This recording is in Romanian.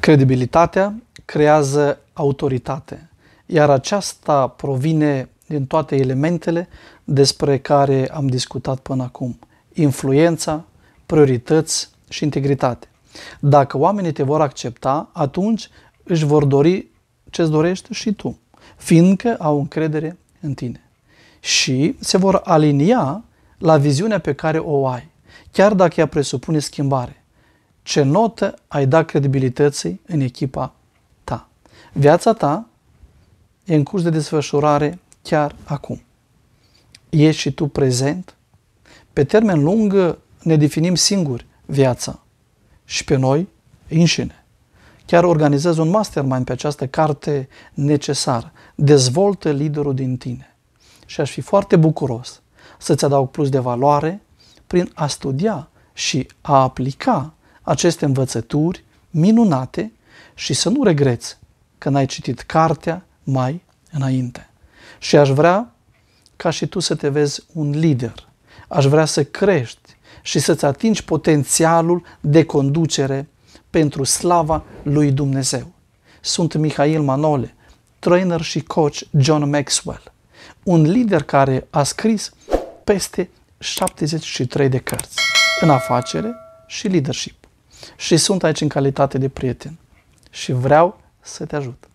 Credibilitatea creează autoritate, iar aceasta provine din toate elementele despre care am discutat până acum. Influența, priorități și integritate. Dacă oamenii te vor accepta, atunci își vor dori ce-ți dorești și tu, fiindcă au încredere în tine. Și se vor alinia la viziunea pe care o ai, chiar dacă ea presupune schimbare ce notă ai da credibilității în echipa ta. Viața ta e în curs de desfășurare chiar acum. Ești și tu prezent? Pe termen lung ne definim singuri viața și pe noi înșine. Chiar organizez un mastermind pe această carte necesară. Dezvoltă liderul din tine. Și aș fi foarte bucuros să-ți adaug plus de valoare prin a studia și a aplica aceste învățături minunate și să nu regreți că n-ai citit cartea mai înainte. Și aș vrea ca și tu să te vezi un lider. Aș vrea să crești și să-ți atingi potențialul de conducere pentru slava lui Dumnezeu. Sunt Mihail Manole, trainer și coach John Maxwell, un lider care a scris peste 73 de cărți în afacere și leadership și sunt aici în calitate de prieten și vreau să te ajut.